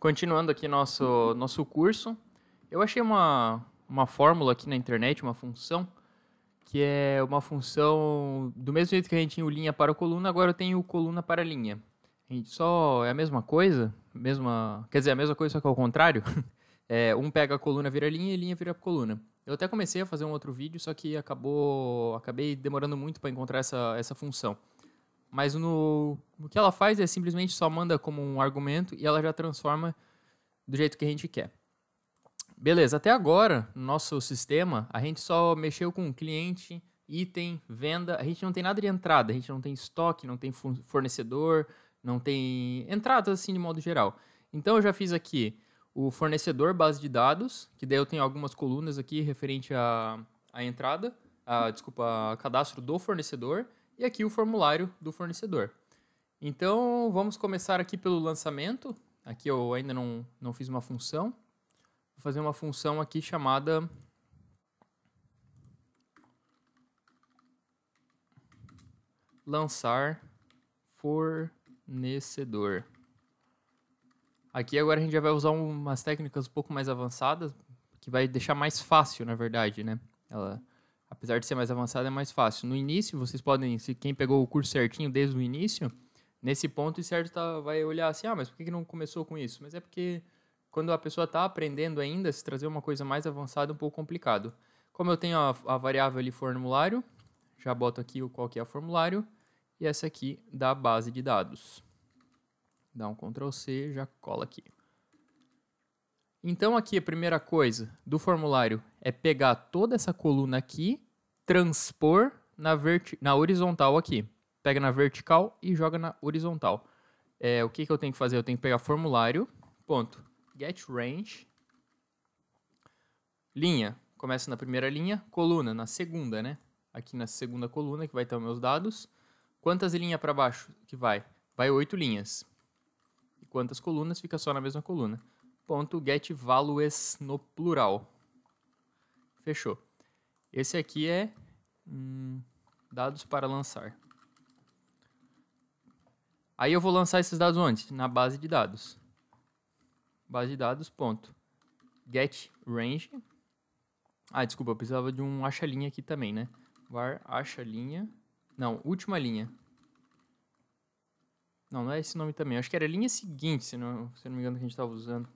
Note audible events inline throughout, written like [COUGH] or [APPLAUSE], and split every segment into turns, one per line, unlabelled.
Continuando aqui nosso, nosso curso, eu achei uma, uma fórmula aqui na internet, uma função, que é uma função do mesmo jeito que a gente tinha o linha para coluna, agora eu tenho o coluna para linha. A gente só é a mesma coisa, mesma, quer dizer, a mesma coisa só que ao contrário. [LAUGHS] É, um pega a coluna vira linha e linha vira coluna. Eu até comecei a fazer um outro vídeo, só que acabou, acabei demorando muito para encontrar essa, essa função. Mas no, o que ela faz é simplesmente só manda como um argumento e ela já transforma do jeito que a gente quer. Beleza, até agora, no nosso sistema, a gente só mexeu com cliente, item, venda. A gente não tem nada de entrada, a gente não tem estoque, não tem fornecedor, não tem entradas assim de modo geral. Então eu já fiz aqui o fornecedor base de dados, que daí eu tenho algumas colunas aqui referente à, a entrada, a, desculpa, a cadastro do fornecedor e aqui o formulário do fornecedor. Então vamos começar aqui pelo lançamento. Aqui eu ainda não, não fiz uma função. Vou fazer uma função aqui chamada lançar fornecedor. Aqui agora a gente já vai usar umas técnicas um pouco mais avançadas, que vai deixar mais fácil, na verdade, né? Ela apesar de ser mais avançado, é mais fácil. No início, vocês podem, se quem pegou o curso certinho desde o início, nesse ponto, certo tá, vai olhar assim, ah, mas por que, que não começou com isso? Mas é porque quando a pessoa está aprendendo ainda, se trazer uma coisa mais avançada é um pouco complicado. Como eu tenho a, a variável ali formulário, já boto aqui o qual que é o formulário, e essa aqui da base de dados. Dá um Ctrl C, já cola aqui. Então aqui a primeira coisa do formulário é pegar toda essa coluna aqui, transpor na, na horizontal aqui. Pega na vertical e joga na horizontal. É, o que, que eu tenho que fazer? Eu tenho que pegar formulário, ponto, get range, linha, começa na primeira linha, coluna, na segunda, né? Aqui na segunda coluna que vai ter os meus dados. Quantas linhas para baixo que vai? Vai oito linhas. E quantas colunas? Fica só na mesma coluna ponto get values no plural. Fechou. Esse aqui é hum, dados para lançar. Aí eu vou lançar esses dados onde? Na base de dados. Base de dados, ponto. Get range. Ah, desculpa, eu precisava de um acha linha aqui também, né? Var acha linha. Não, última linha. Não, não é esse nome também. acho que era linha seguinte, se não, se não me engano, que a gente estava usando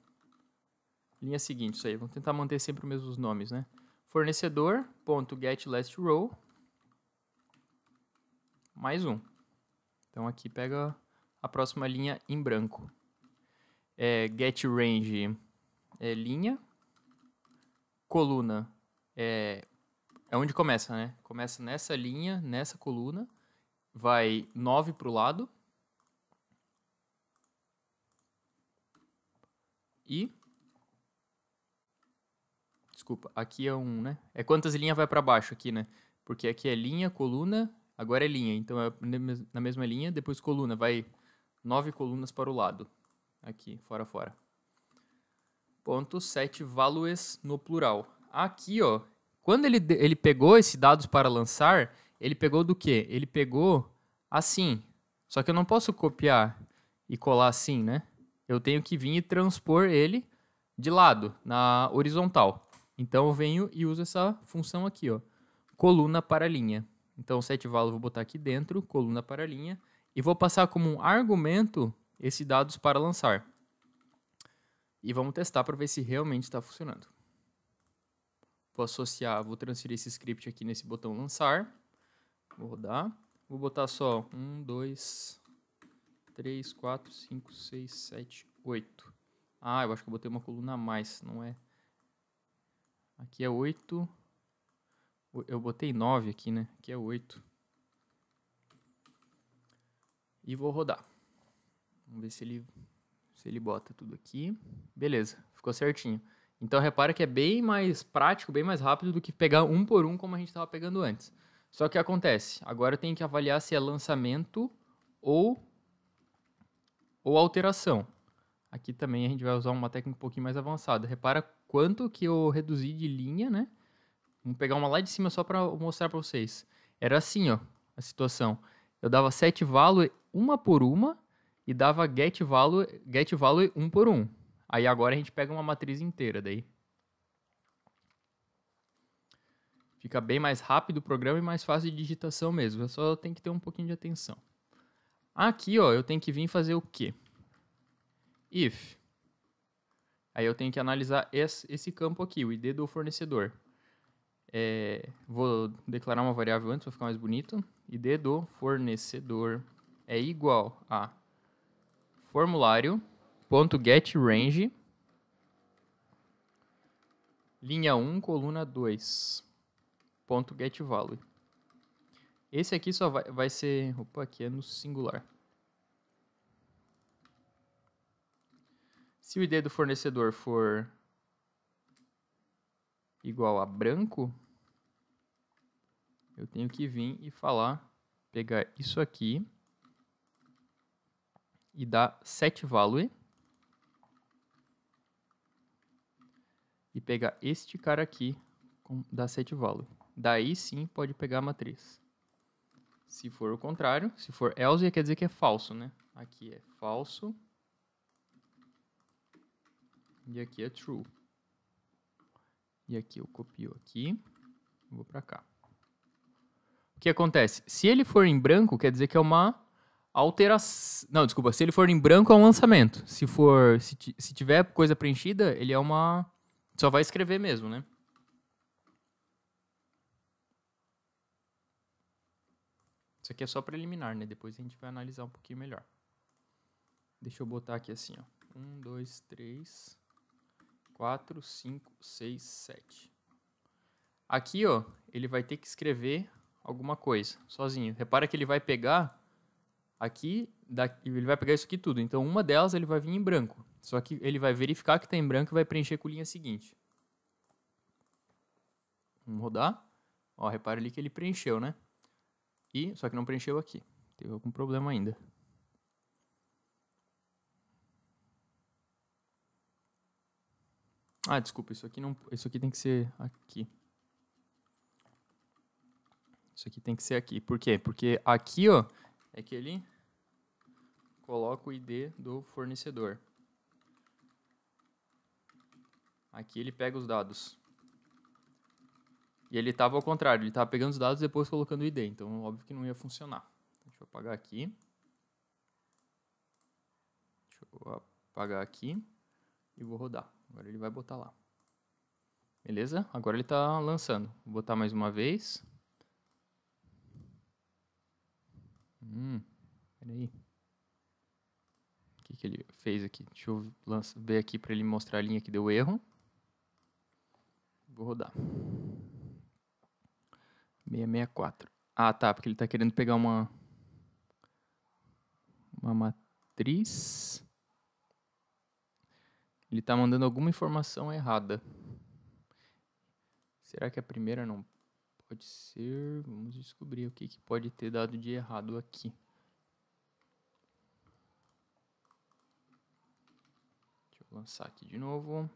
linha seguinte, isso aí. Vamos tentar manter sempre os mesmos nomes, né? Fornecedor, ponto, get last row, mais um. Então aqui pega a próxima linha em branco. É, get range é linha, coluna é, é onde começa, né? Começa nessa linha, nessa coluna, vai 9 para o lado. E Desculpa, aqui é um, né? É quantas linhas vai para baixo aqui, né? Porque aqui é linha, coluna, agora é linha. Então é na mesma linha, depois coluna. Vai nove colunas para o lado. Aqui, fora, fora. Ponto sete values no plural. Aqui, ó, quando ele, ele pegou esses dados para lançar, ele pegou do quê? Ele pegou assim. Só que eu não posso copiar e colar assim, né? Eu tenho que vir e transpor ele de lado, na horizontal. Então eu venho e uso essa função aqui, ó, coluna para linha. Então set value vou botar aqui dentro, coluna para linha, e vou passar como um argumento esse dados para lançar. E vamos testar para ver se realmente está funcionando. Vou associar, vou transferir esse script aqui nesse botão lançar. Vou rodar. Vou botar só 1, 2, 3, 4, 5, 6, 7, 8. Ah, eu acho que eu botei uma coluna a mais, não é? Aqui é 8. Eu botei 9 aqui, né? Aqui é 8. E vou rodar. Vamos ver se ele, se ele bota tudo aqui. Beleza, ficou certinho. Então repara que é bem mais prático, bem mais rápido do que pegar um por um como a gente estava pegando antes. Só que acontece, agora eu tenho que avaliar se é lançamento ou, ou alteração. Aqui também a gente vai usar uma técnica um pouquinho mais avançada. Repara quanto que eu reduzi de linha, né? Vamos pegar uma lá de cima só para mostrar para vocês. Era assim, ó, a situação. Eu dava set value uma por uma e dava get value, get value um por um. Aí agora a gente pega uma matriz inteira daí. Fica bem mais rápido o programa e mais fácil de digitação mesmo. Eu só tem que ter um pouquinho de atenção. Aqui, ó, eu tenho que vir fazer o quê? if. Aí eu tenho que analisar esse, esse campo aqui, o ID do fornecedor. É, vou declarar uma variável antes para ficar mais bonito. ID do fornecedor é igual a formulário.getRange, linha 1, coluna 2, ponto getValue. Esse aqui só vai, vai ser... Opa, aqui é no singular. Se o ID do fornecedor for igual a branco, eu tenho que vir e falar, pegar isso aqui e dar set value e pegar este cara aqui com, dar set value. Daí sim pode pegar a matriz. Se for o contrário, se for else, quer dizer que é falso, né? Aqui é falso e aqui é true. E aqui eu copio aqui, vou para cá. O que acontece? Se ele for em branco, quer dizer que é uma alteração. Não, desculpa. Se ele for em branco, é um lançamento. Se for, se, se tiver coisa preenchida, ele é uma. Só vai escrever mesmo, né? Isso aqui é só preliminar, né? Depois a gente vai analisar um pouquinho melhor. Deixa eu botar aqui assim, ó. Um, dois, três. 4, 5, 6, 7. Aqui, ó, ele vai ter que escrever alguma coisa sozinho. Repara que ele vai pegar aqui, daqui, ele vai pegar isso aqui tudo. Então, uma delas ele vai vir em branco. Só que ele vai verificar que está em branco e vai preencher com a linha seguinte. Vamos rodar. Ó, repara ali que ele preencheu, né? E, só que não preencheu aqui. Teve algum problema ainda. Ah, desculpa, isso aqui não, isso aqui tem que ser aqui. Isso aqui tem que ser aqui. Por quê? Porque aqui, ó, é que ele coloca o ID do fornecedor. Aqui ele pega os dados. E ele estava ao contrário, ele estava pegando os dados e depois colocando o ID. Então, óbvio que não ia funcionar. Deixa eu apagar aqui. Deixa eu apagar aqui. E vou rodar. Agora ele vai botar lá. Beleza? Agora ele está lançando. Vou botar mais uma vez. Hum, peraí. O que, que ele fez aqui? Deixa eu ver aqui para ele mostrar a linha que deu erro. Vou rodar. 664. Ah, tá, porque ele está querendo pegar uma, uma matriz ele está mandando alguma informação errada. Será que a primeira não pode ser? Vamos descobrir o que, que pode ter dado de errado aqui. Deixa eu lançar aqui de novo.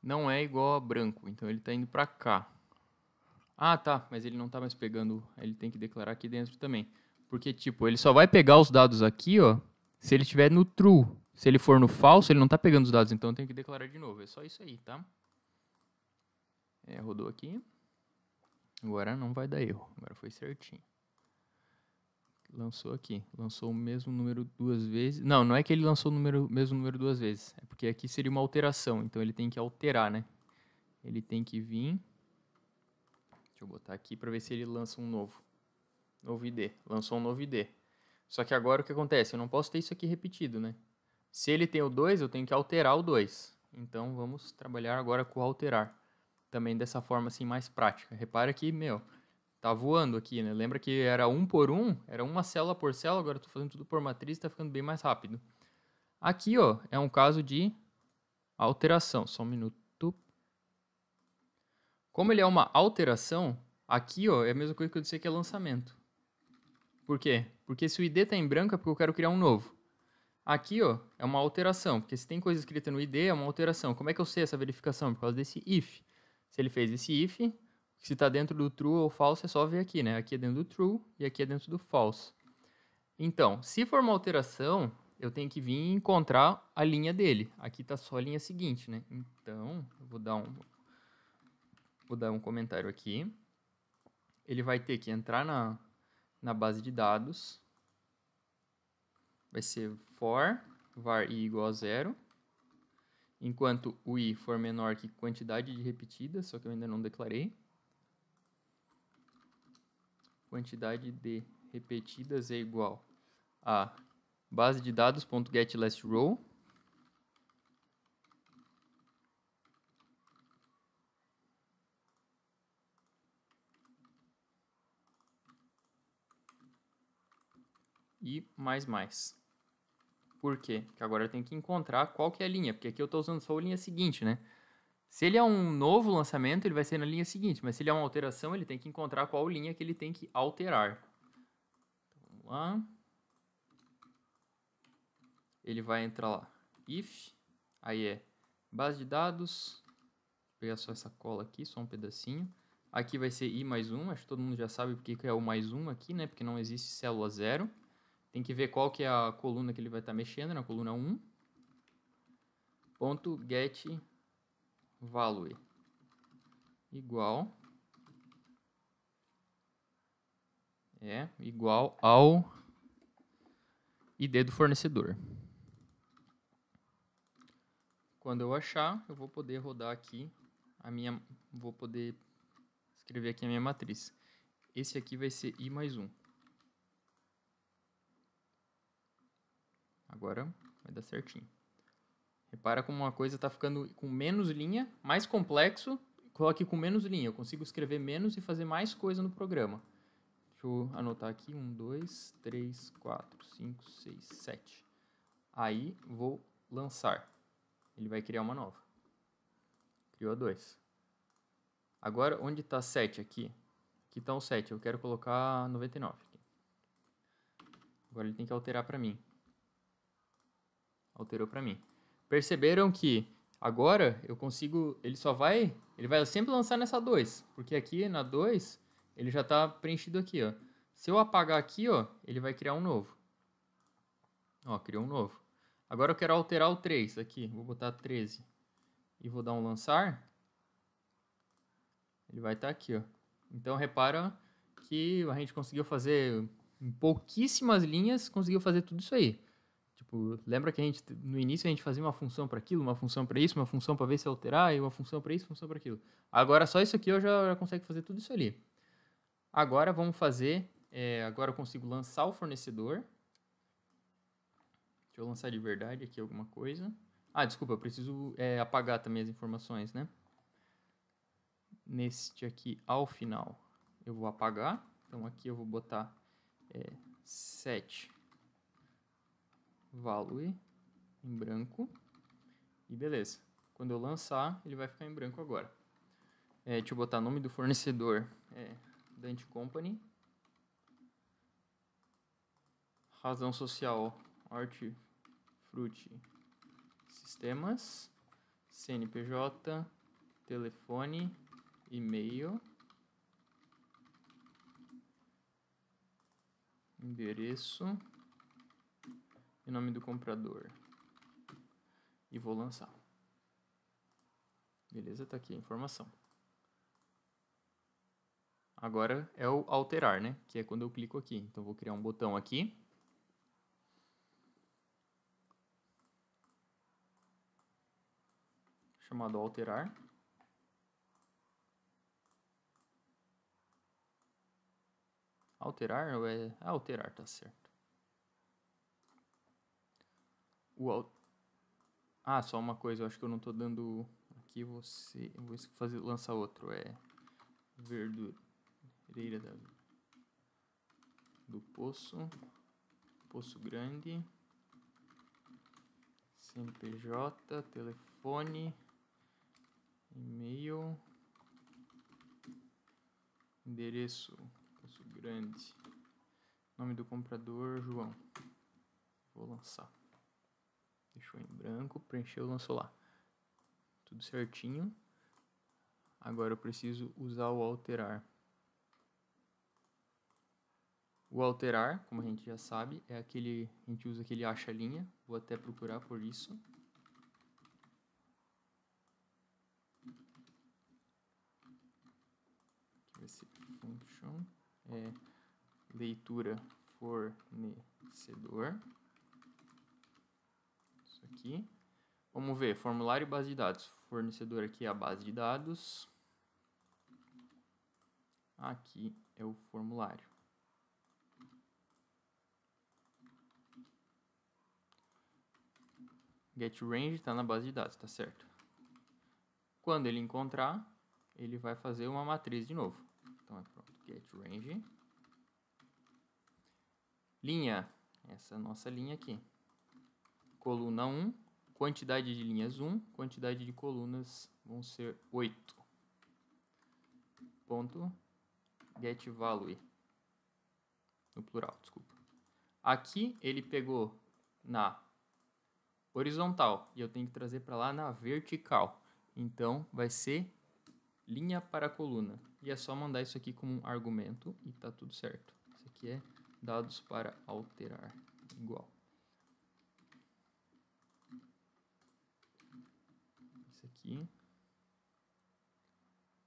Não é igual a branco, então ele está indo para cá. Ah, tá, mas ele não está mais pegando, ele tem que declarar aqui dentro também. Porque, tipo, ele só vai pegar os dados aqui, ó, se ele estiver no true, se ele for no falso, ele não está pegando os dados, então eu tenho que declarar de novo. É só isso aí, tá? É, rodou aqui. Agora não vai dar erro. Agora foi certinho. Lançou aqui. Lançou o mesmo número duas vezes. Não, não é que ele lançou o número, mesmo número duas vezes. É porque aqui seria uma alteração. Então ele tem que alterar, né? Ele tem que vir. Deixa eu botar aqui para ver se ele lança um novo. Novo ID. Lançou um novo ID. Só que agora o que acontece? Eu não posso ter isso aqui repetido, né? Se ele tem o 2, eu tenho que alterar o 2. Então vamos trabalhar agora com o alterar. Também dessa forma assim mais prática. Repara que, meu, tá voando aqui, né? Lembra que era um por um, era uma célula por célula, agora tô fazendo tudo por matriz, está ficando bem mais rápido. Aqui, ó, é um caso de alteração. Só um minuto. Como ele é uma alteração, aqui, ó, é a mesma coisa que eu disse que é lançamento. Por quê? Porque se o ID está em branco é porque eu quero criar um novo. Aqui, ó, é uma alteração, porque se tem coisa escrita no ID, é uma alteração. Como é que eu sei essa verificação? Por causa desse if. Se ele fez esse if, se está dentro do true ou false, é só ver aqui, né? Aqui é dentro do true e aqui é dentro do false. Então, se for uma alteração, eu tenho que vir encontrar a linha dele. Aqui está só a linha seguinte, né? Então, eu vou dar um vou dar um comentário aqui. Ele vai ter que entrar na na base de dados vai ser for var i igual a zero, enquanto o i for menor que quantidade de repetidas, só que eu ainda não declarei, quantidade de repetidas é igual a base de dados.getLastRow e mais mais. Por quê? Porque agora eu tenho que encontrar qual que é a linha, porque aqui eu estou usando só a linha seguinte, né? Se ele é um novo lançamento, ele vai ser na linha seguinte, mas se ele é uma alteração, ele tem que encontrar qual linha que ele tem que alterar. Então, vamos lá. Ele vai entrar lá, if, aí é base de dados, vou pegar só essa cola aqui, só um pedacinho. Aqui vai ser i mais 1, acho que todo mundo já sabe porque é o mais 1 aqui, né? Porque não existe célula zero. Tem que ver qual que é a coluna que ele vai estar tá mexendo, na né? coluna 1. Ponto get value igual é igual ao ID do fornecedor. Quando eu achar, eu vou poder rodar aqui a minha vou poder escrever aqui a minha matriz. Esse aqui vai ser i mais 1. Agora vai dar certinho. Repara como uma coisa está ficando com menos linha, mais complexo, coloque com menos linha. Eu consigo escrever menos e fazer mais coisa no programa. Deixa eu anotar aqui. 1, 2, 3, 4, 5, 6, 7. Aí vou lançar. Ele vai criar uma nova. Criou a 2. Agora, onde está 7 aqui? Aqui está o 7. Eu quero colocar 99. Aqui. Agora ele tem que alterar para mim alterou para mim. Perceberam que agora eu consigo, ele só vai, ele vai sempre lançar nessa 2, porque aqui na 2 ele já está preenchido aqui, ó. Se eu apagar aqui, ó, ele vai criar um novo. Ó, criou um novo. Agora eu quero alterar o 3 aqui, vou botar 13 e vou dar um lançar. Ele vai estar tá aqui, ó. Então repara que a gente conseguiu fazer em pouquíssimas linhas, conseguiu fazer tudo isso aí. Tipo, lembra que a gente no início a gente fazia uma função para aquilo, uma função para isso, uma função para ver se alterar e uma função para isso, função para aquilo. Agora só isso aqui eu já, já consigo fazer tudo isso ali. Agora vamos fazer, é, agora eu consigo lançar o fornecedor. Deixa eu lançar de verdade aqui alguma coisa. Ah, desculpa, eu preciso é, apagar também as informações, né? Neste aqui, ao final, eu vou apagar. Então aqui eu vou botar é, value em branco. E beleza. Quando eu lançar, ele vai ficar em branco agora. É, deixa eu botar nome do fornecedor. É, Dante Company. Razão social, hortifruti, sistemas, CNPJ, telefone, e-mail, endereço, em nome do comprador. E vou lançar. Beleza, tá aqui a informação. Agora é o alterar, né? Que é quando eu clico aqui. Então vou criar um botão aqui. Chamado alterar. Alterar ou é... Ah, alterar, tá certo. o Ah, só uma coisa, eu acho que eu não tô dando aqui você, eu vou fazer lançar outro, é verdureira da, do poço, poço grande, CNPJ, telefone, e-mail, endereço, poço grande, nome do comprador, João. Vou lançar. Deixou em branco, preencheu, lançou lá. Tudo certinho. Agora eu preciso usar o alterar. O alterar, como a gente já sabe, é aquele, a gente usa aquele acha linha. Vou até procurar por isso. Vai ser function é leitura fornecedor aqui. Vamos ver, formulário e base de dados. Fornecedor aqui é a base de dados. Aqui é o formulário. GetRange está na base de dados, tá certo? Quando ele encontrar, ele vai fazer uma matriz de novo. Então é pronto, getRange. Linha, essa é nossa linha aqui coluna 1, quantidade de linhas 1, quantidade de colunas vão ser 8. Ponto get value no plural, desculpa. Aqui ele pegou na horizontal e eu tenho que trazer para lá na vertical. Então vai ser linha para coluna. E é só mandar isso aqui como um argumento e tá tudo certo. Isso aqui é dados para alterar igual. aqui.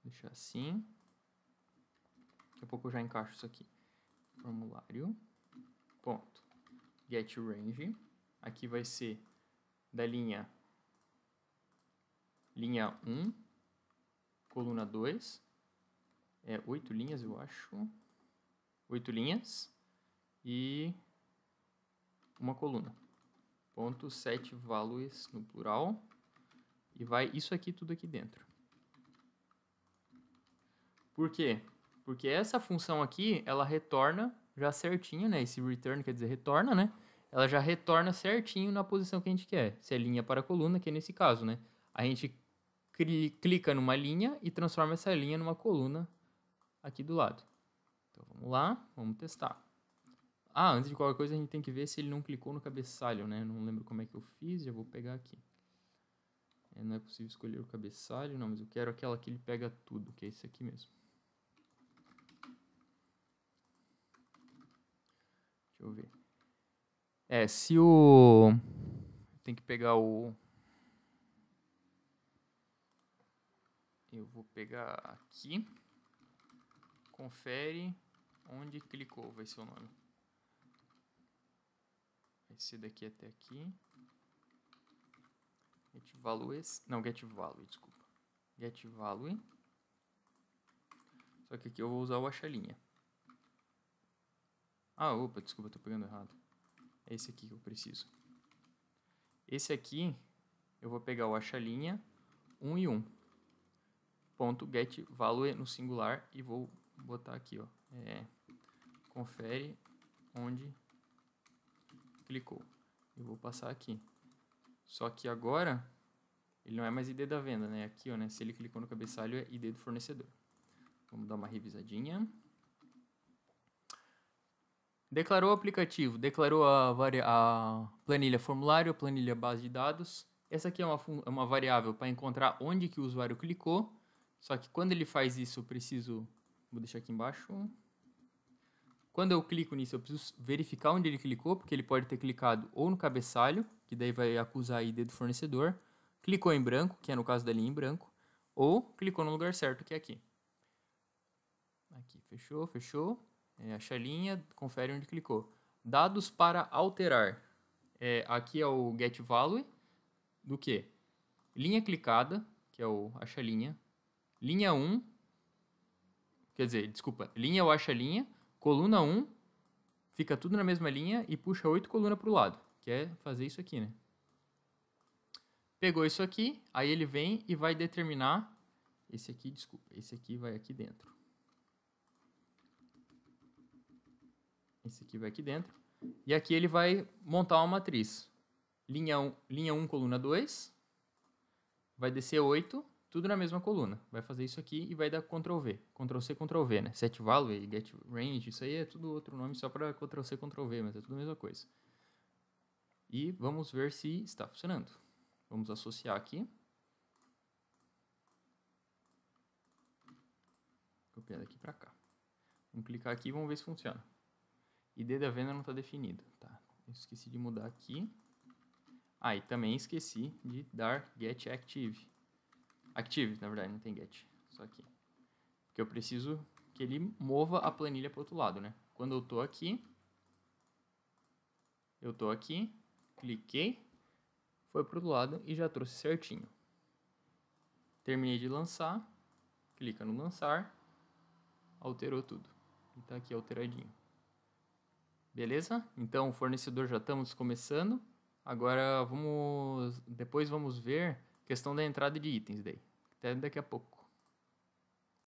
Deixar assim. Daqui a pouco eu já encaixo isso aqui. Formulário. Ponto. Get range. Aqui vai ser da linha linha 1, coluna 2. É oito linhas, eu acho. Oito linhas. E uma coluna. Ponto sete values no plural. E vai isso aqui tudo aqui dentro. Por quê? Porque essa função aqui, ela retorna já certinho, né? Esse return quer dizer retorna, né? Ela já retorna certinho na posição que a gente quer. Se é linha para coluna, que é nesse caso, né? A gente clica numa linha e transforma essa linha numa coluna aqui do lado. Então vamos lá, vamos testar. Ah, antes de qualquer coisa a gente tem que ver se ele não clicou no cabeçalho, né? Não lembro como é que eu fiz, já vou pegar aqui. É, não é possível escolher o cabeçalho, não, mas eu quero aquela que ele pega tudo, que é esse aqui mesmo. Deixa eu ver. É, se o... Tem que pegar o... Eu vou pegar aqui. Confere onde clicou, vai ser o nome. Vai ser daqui até aqui get values, não, get value, desculpa. Get value. Só que aqui eu vou usar o achalinha. Ah, opa, desculpa, tô pegando errado. É esse aqui que eu preciso. Esse aqui, eu vou pegar o achalinha 1 e 1. Ponto get value no singular e vou botar aqui, ó. É, confere onde clicou. Eu vou passar aqui. Só que agora ele não é mais ID da venda, né? É aqui, ó, né? Se ele clicou no cabeçalho, é ID do fornecedor. Vamos dar uma revisadinha. Declarou o aplicativo, declarou a, a planilha formulário, a planilha base de dados. Essa aqui é uma, é uma variável para encontrar onde que o usuário clicou. Só que quando ele faz isso, eu preciso... Vou deixar aqui embaixo. Quando eu clico nisso, eu preciso verificar onde ele clicou, porque ele pode ter clicado ou no cabeçalho, que daí vai acusar a ID do fornecedor, clicou em branco, que é no caso da linha em branco, ou clicou no lugar certo, que é aqui. Aqui, fechou, fechou. É, acha linha, confere onde clicou. Dados para alterar. É, aqui é o get value do que? Linha clicada, que é o acha linha. Linha 1, quer dizer, desculpa, linha ou acha linha Coluna 1, fica tudo na mesma linha e puxa 8 colunas para o lado, que é fazer isso aqui, né? Pegou isso aqui, aí ele vem e vai determinar... Esse aqui, desculpa, esse aqui vai aqui dentro. Esse aqui vai aqui dentro. E aqui ele vai montar uma matriz. Linha 1, linha coluna 2. Vai descer 8 tudo na mesma coluna. Vai fazer isso aqui e vai dar Ctrl V, Ctrl C, Ctrl V, né? Set value, get range, isso aí é tudo outro nome só para Ctrl C, Ctrl V, mas é tudo a mesma coisa. E vamos ver se está funcionando. Vamos associar aqui. Copiar daqui para cá. Vamos clicar aqui e vamos ver se funciona. ID da venda não está definido, tá? esqueci de mudar aqui. Ah, e também esqueci de dar get active. Active, na verdade, não tem get. Só aqui. Porque eu preciso que ele mova a planilha para o outro lado, né? Quando eu estou aqui, eu estou aqui, cliquei, foi para o outro lado e já trouxe certinho. Terminei de lançar, clica no lançar, alterou tudo. E está aqui alteradinho. Beleza? Então, fornecedor já estamos começando. Agora vamos, depois vamos ver Questão da entrada de itens daí. Até daqui a pouco.